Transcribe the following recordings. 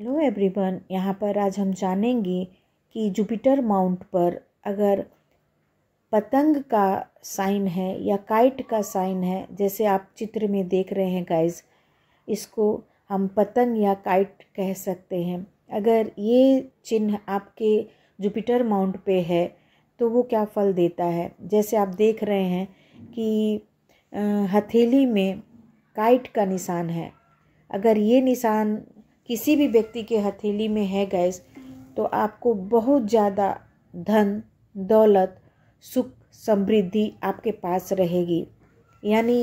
hello everyone यहाँ पर आज हम जानेंगे कि जुपिटर माउंट पर अगर पतंग का साइन है या काइट का साइन है जैसे आप चित्र में देख रहे हैं गाइस इसको हम पतंग या काइट कह सकते हैं अगर ये चिन्ह आपके जुपिटर माउंट पे है तो वो क्या फल देता है जैसे आप देख रहे हैं कि हथेली में काइट का निशान है अगर ये निशान किसी भी व्यक्ति के हथेली में है गैस तो आपको बहुत ज़्यादा धन दौलत सुख समृद्धि आपके पास रहेगी यानी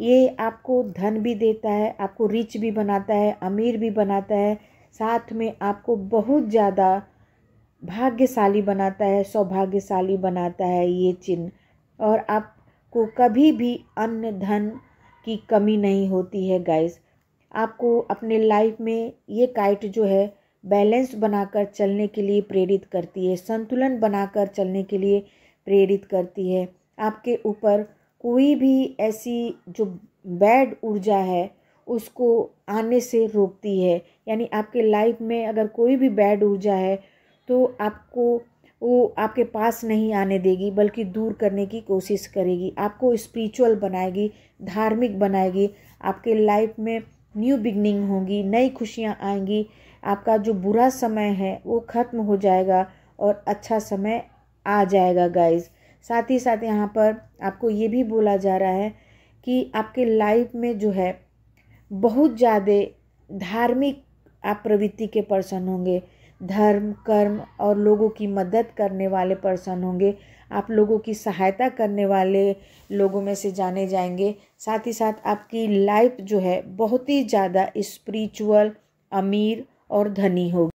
ये आपको धन भी देता है आपको रिच भी बनाता है अमीर भी बनाता है साथ में आपको बहुत ज़्यादा भाग्यशाली बनाता है सौभाग्यशाली बनाता है ये चिन्ह और आपको कभी भी अन्य धन की कमी नहीं होती है गैस आपको अपने लाइफ में ये काइट जो है बैलेंस बनाकर चलने के लिए प्रेरित करती है संतुलन बनाकर चलने के लिए प्रेरित करती है आपके ऊपर कोई भी ऐसी जो बैड ऊर्जा है उसको आने से रोकती है यानी आपके लाइफ में अगर कोई भी बैड ऊर्जा है तो आपको वो आपके पास नहीं आने देगी बल्कि दूर करने की कोशिश करेगी आपको स्पिरिचुअल बनाएगी धार्मिक बनाएगी आपके लाइफ में न्यू बिगनिंग होगी नई खुशियाँ आएंगी आपका जो बुरा समय है वो ख़त्म हो जाएगा और अच्छा समय आ जाएगा गाइज साथ ही साथ यहाँ पर आपको ये भी बोला जा रहा है कि आपके लाइफ में जो है बहुत ज़्यादा धार्मिक आप प्रवृत्ति के पर्सन होंगे धर्म कर्म और लोगों की मदद करने वाले पर्सन होंगे आप लोगों की सहायता करने वाले लोगों में से जाने जाएंगे साथ ही साथ आपकी लाइफ जो है बहुत ही ज़्यादा स्पिरिचुअल अमीर और धनी होगी